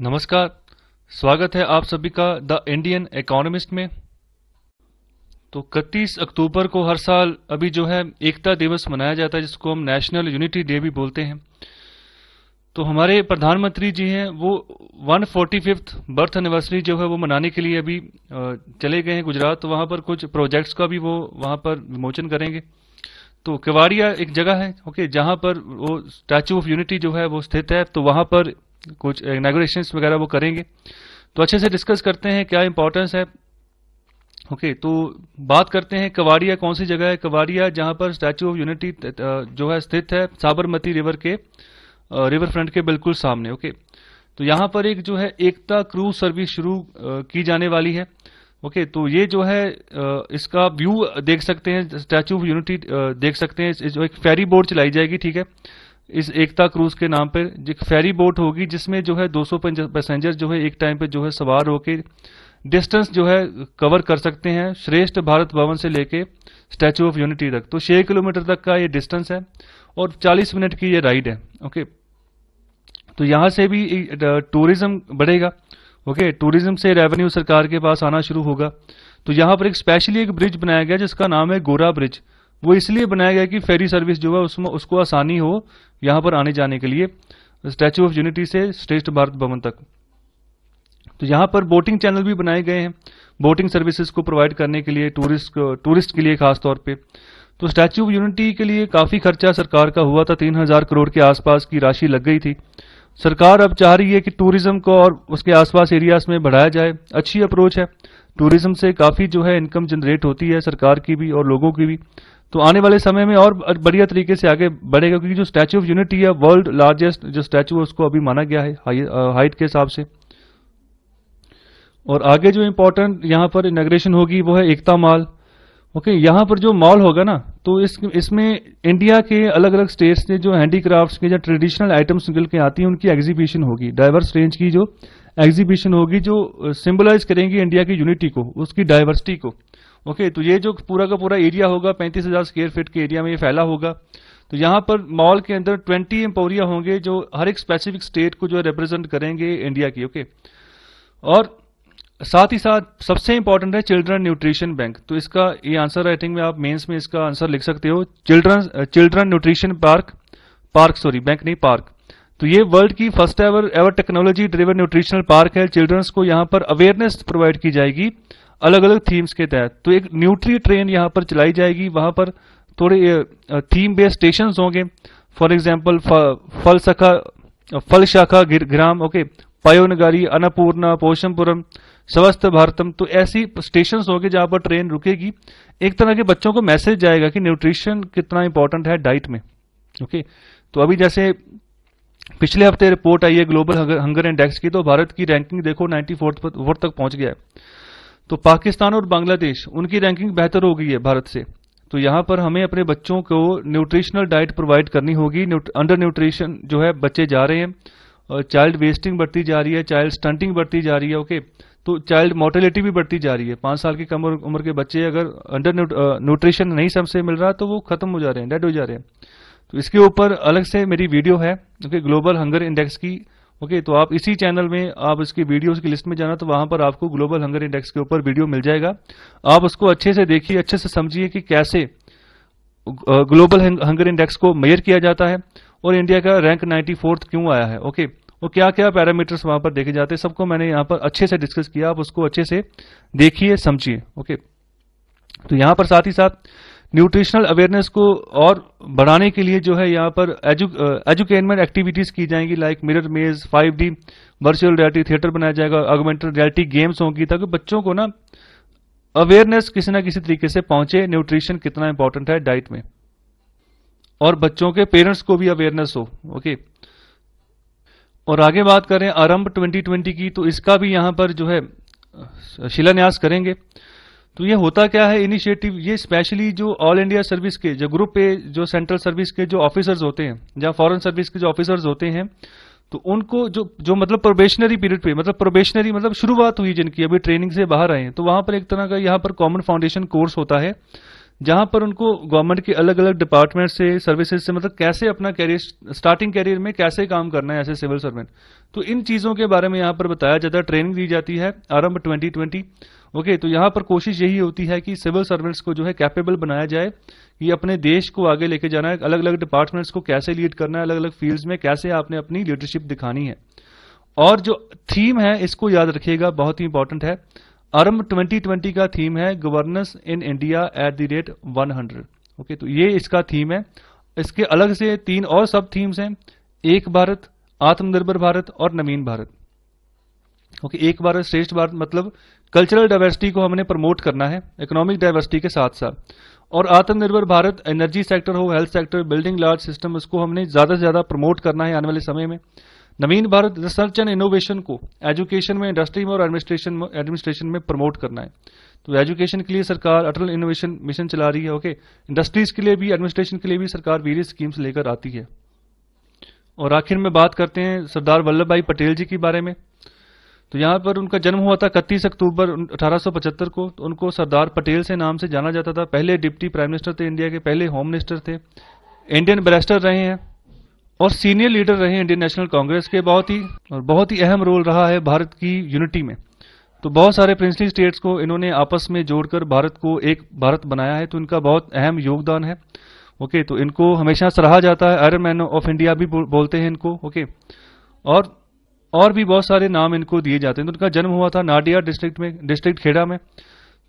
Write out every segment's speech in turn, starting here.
नमस्कार स्वागत है आप सभी का द इंडियन इकोनॉमिस्ट में तो इकतीस अक्टूबर को हर साल अभी जो है एकता दिवस मनाया जाता है जिसको हम नेशनल यूनिटी डे भी बोलते हैं तो हमारे प्रधानमंत्री जी हैं वो one forty fifth birth anniversary जो है वो मनाने के लिए अभी चले गए हैं गुजरात तो वहाँ पर कुछ प्रोजेक्ट्स का भी वो वहाँ पर विमोचन करेंगे तो केवाड़िया एक जगह है ओके जहाँ पर वो स्टैचू ऑफ यूनिटी जो है वो स्थित है तो वहाँ पर कुछ इनाग्रेशन वगैरह वो करेंगे तो अच्छे से डिस्कस करते हैं क्या इंपॉर्टेंस है ओके okay, तो बात करते हैं कवाड़िया कौन सी जगह है कवाड़िया जहां पर स्टैचू ऑफ यूनिटी जो है स्थित है साबरमती रिवर के रिवर फ्रंट के बिल्कुल सामने ओके okay? तो यहां पर एक जो है एकता क्रूज सर्विस शुरू की जाने वाली है ओके okay, तो ये जो है इसका व्यू देख सकते हैं स्टैचू ऑफ यूनिटी देख सकते हैं जो एक फेरी बोर्ड चलाई जाएगी ठीक है इस एकता क्रूज के नाम पर एक फेरी बोट होगी जिसमें जो है सौ पैसेंजर जो है एक टाइम पे जो है सवार होकर डिस्टेंस जो है कवर कर सकते हैं श्रेष्ठ भारत भवन से लेके स्टैचू ऑफ यूनिटी तक तो छह किलोमीटर तक का ये डिस्टेंस है और 40 मिनट की ये राइड है ओके तो यहां से भी टूरिज्म बढ़ेगा ओके टूरिज्म से रेवेन्यू सरकार के पास आना शुरू होगा तो यहां पर एक स्पेशली एक ब्रिज बनाया गया जिसका नाम है गोरा ब्रिज वो इसलिए बनाया गया कि फेरी सर्विस जो है उसमें उसको आसानी हो यहाँ पर आने जाने के लिए स्टैचू ऑफ यूनिटी से श्रेष्ठ भारत भवन तक तो यहाँ पर बोटिंग चैनल भी बनाए गए हैं बोटिंग सर्विसेज को प्रोवाइड करने के लिए टूरिस्ट टूरिस्ट के लिए खास तौर पे तो स्टैचू ऑफ यूनिटी के लिए काफ़ी खर्चा सरकार का हुआ था तीन हजार करोड़ के आसपास की राशि लग गई थी सरकार अब चाह रही है कि टूरिज्म को और उसके आसपास एरियाज में बढ़ाया जाए अच्छी अप्रोच है टूरिज्म से काफ़ी जो है इनकम जनरेट होती है सरकार की भी और लोगों की भी तो आने वाले समय में और बढ़िया तरीके से आगे बढ़ेगा क्योंकि जो स्टैचू ऑफ यूनिटी है वर्ल्ड लार्जेस्ट जो स्टैचू है उसको अभी माना गया है हाइट के हिसाब से और आगे जो इम्पोर्टेंट यहाँ पर इनाग्रेशन होगी वो है एकता माल ओके okay, यहाँ पर जो मॉल होगा ना तो इस इसमें इंडिया के अलग अलग स्टेट्स के जो हैंडीक्राफ्ट्स के जो ट्रेडिशनल आइटम्स निकल के आती हैं उनकी एग्जीबिशन होगी डाइवर्स रेंज की जो एग्जीबिशन होगी जो सिंबलाइज करेंगी इंडिया की यूनिटी को उसकी डाइवर्सिटी को ओके तो ये जो पूरा का पूरा एरिया होगा पैंतीस हजार स्क्वेयर फीट के एरिया में ये फैला होगा तो यहाँ पर मॉल के अंदर 20 एम्पोरिया होंगे जो हर एक स्पेसिफिक स्टेट को जो है रिप्रेजेंट करेंगे इंडिया की ओके और साथ ही साथ सबसे इंपॉर्टेंट है चिल्ड्रन न्यूट्रिशन बैंक तो इसका ये आंसर राइटिंग में आप मेन्स में इसका आंसर लिख सकते हो children children nutrition park park sorry bank नहीं पार्क तो ये वर्ल्ड की first ever ever technology driven nutritional park है चिल्ड्रंस को यहाँ पर अवेयरनेस प्रोवाइड की जाएगी अलग अलग थीम्स के तहत तो एक न्यूट्री ट्रेन यहाँ पर चलाई जाएगी वहां पर थोड़े थीम बेस्ड स्टेशन होंगे फॉर एग्जाम्पल फल शाखा फल शाखा ग्राम ओके पायोनगारी अन्नपूर्णा पोषमपुरम स्वस्थ भारतम तो ऐसी स्टेशन होंगे जहां पर ट्रेन रुकेगी एक तरह के बच्चों को मैसेज जाएगा कि न्यूट्रिशन कितना इंपॉर्टेंट है डाइट में ओके तो अभी जैसे पिछले हफ्ते रिपोर्ट आई है ग्लोबल हंगर इंडेक्स की तो भारत की रैंकिंग देखो नाइन्टी फोर्थ तक पहुंच गया है तो पाकिस्तान और बांग्लादेश उनकी रैंकिंग बेहतर हो गई है भारत से तो यहां पर हमें अपने बच्चों को न्यूट्रिशनल डाइट प्रोवाइड करनी होगी अंडर न्यूट्रिशन जो है बच्चे जा रहे हैं और चाइल्ड वेस्टिंग बढ़ती जा रही है चाइल्ड स्टंटिंग बढ़ती जा रही है ओके तो चाइल्ड मोर्टेलिटी भी बढ़ती जा रही है पांच साल की कम उम्र के बच्चे अगर अंडर न्यूट्रिशन नहीं सबसे मिल रहा तो वो खत्म हो जा रहे हैं डेड हो जा रहे हैं तो इसके ऊपर अलग से मेरी वीडियो है ओके ग्लोबल हंगर इंडेक्स की ओके तो आप इसी चैनल में आप इसकी वीडियोस की लिस्ट में जाना तो वहां पर आपको ग्लोबल हंगर इंडेक्स के ऊपर वीडियो मिल जाएगा आप उसको अच्छे से देखिए अच्छे से समझिए कि कैसे ग्लोबल हंगर इंडेक्स को मेयर किया जाता है और इंडिया का रैंक नाइन्टी क्यों आया है ओके और क्या क्या पैरामीटर्स वहां पर देखे जाते हैं सबको मैंने यहाँ पर अच्छे से डिस्कस किया आप उसको अच्छे से देखिए समझिए ओके तो यहाँ पर साथ ही साथ न्यूट्रिशनल अवेयरनेस को और बढ़ाने के लिए जो है यहाँ पर एजुकेनमेंट एक्टिविटीज की जाएंगी like mirror maze five D virtual reality theatre बनाया जाएगा ऑगमेंटेड रियलिटी गेम्स होंगी ताकि बच्चों को ना अवेयरनेस किसी ना किसी तरीके से पहुंचे न्यूट्रिशन कितना इंपॉर्टेंट है डाइट में और बच्चों के पेरेंट्स को भी अवेयरनेस हो ओके और आगे बात करें आरंभ 2020 की तो इसका भी यहां पर जो है शिलान्यास करेंगे तो ये होता क्या है इनिशिएटिव ये स्पेशली जो ऑल इंडिया सर्विस के जो ग्रुप पे जो सेंट्रल सर्विस के जो ऑफिसर्स होते हैं या फॉरेन सर्विस के जो ऑफिसर्स होते हैं तो उनको जो जो मतलब प्रोबेशनरी पीरियड पे मतलब प्रोबेशनरी मतलब शुरुआत हुई जिनकी अभी ट्रेनिंग से बाहर आए हैं तो वहां पर एक तरह का यहाँ पर कॉमन फाउंडेशन कोर्स होता है जहां पर उनको गवर्नमेंट के अलग अलग डिपार्टमेंट से सर्विसेज से मतलब कैसे अपना कैरियर स्टार्टिंग कैरियर में कैसे काम करना है ऐसे सिविल सर्वेंट तो इन चीजों के बारे में यहां पर बताया जाता है ट्रेनिंग दी जाती है आरंभ 2020 ओके तो यहां पर कोशिश यही होती है कि सिविल सर्वेंट्स को जो है कैपेबल बनाया जाए कि अपने देश को आगे लेके जाना है अलग अलग डिपार्टमेंट्स को कैसे लीड करना है अलग अलग फील्ड में कैसे आपने अपनी लीडरशिप दिखानी है और जो थीम है इसको याद रखिएगा बहुत ही इंपॉर्टेंट है अरम 2020 का थीम है governance in India at the rate 100 okay तो ये इसका थीम है इसके अलग से तीन और सब थीम्स हैं एक भारत आत्मनिर्भर भारत और नवीन भारत ओके एक भारत श्रेष्ठ भारत मतलब कल्चरल डाइवर्सिटी को हमने प्रमोट करना है इकोनॉमिक डाइवर्सिटी के साथ साथ और आत्मनिर्भर भारत एनर्जी सेक्टर हो health sector building large system उसको हमने ज्यादा से ज्यादा प्रमोट करना है आने वाले समय में नवीन भारत रिसर्च एंड इनोवेशन को एजुकेशन में इंडस्ट्री में और एडमिनिस्ट्रेशन एडमिनिस्ट्रेशन में प्रमोट करना है तो एजुकेशन के लिए सरकार अटल इनोवेशन मिशन चला रही है ओके इंडस्ट्रीज के लिए भी एडमिनिस्ट्रेशन के लिए भी सरकार वेरियस स्कीम्स लेकर आती है और आखिर में बात करते हैं सरदार वल्लभ भाई पटेल जी के बारे में तो यहाँ पर उनका जन्म हुआ था इकतीस अक्टूबर अठारह को तो उनको सरदार पटेल से नाम से जाना जाता था पहले डिप्टी प्राइम मिनिस्टर थे इंडिया के पहले होम मिनिस्टर थे इंडियन बैरिस्टर रहे हैं और सीनियर लीडर रहे इंडियन नेशनल कांग्रेस के बहुत ही और बहुत ही अहम रोल रहा है भारत की यूनिटी में तो बहुत सारे प्रिंसली स्टेट्स को इन्होंने आपस में जोड़कर भारत को एक भारत बनाया है तो इनका बहुत अहम योगदान है ओके तो इनको हमेशा सराहा जाता है आयरन मैन ऑफ इंडिया भी बोलते हैं इनको ओके और और भी बहुत सारे नाम इनको दिए जाते हैं तो इनका जन्म हुआ था नाडिया डिस्ट्रिक्ट में डिस्ट्रिक्ट खेड़ा में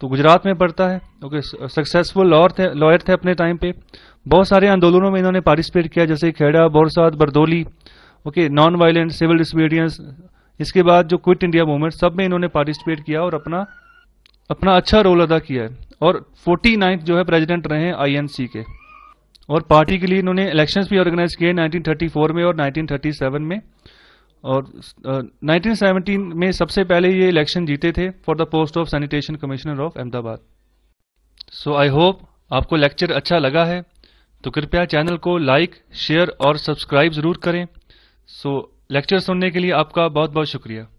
तो गुजरात में पढ़ता है ओके सक्सेसफुल लॉयर थे लॉयर थे अपने टाइम पे बहुत सारे आंदोलनों में इन्होंने पार्टिसिपेट किया जैसे Kheda Borsad Bardoli okay non violent civil disobedience इसके बाद जो क्विट इंडिया मूवमेंट सब में इन्होंने पार्टिसिपेट किया और अपना अपना अच्छा रोल अदा किया है और फोर्टी जो है प्रेजिडेंट रहे हैं आईएनसी के और पार्टी के लिए इन्होंने इलेक्शन भी ऑर्गेनाइज किए नाइनटीन में और नाइनटीन में और uh, 1917 में सबसे पहले ये इलेक्शन जीते थे for the post of sanitation commissioner of Ahmedabad so I hope आपको लेक्चर अच्छा लगा है तो कृपया चैनल को लाइक शेयर और सब्सक्राइब जरूर करें सो so, लेक्चर सुनने के लिए आपका बहुत बहुत शुक्रिया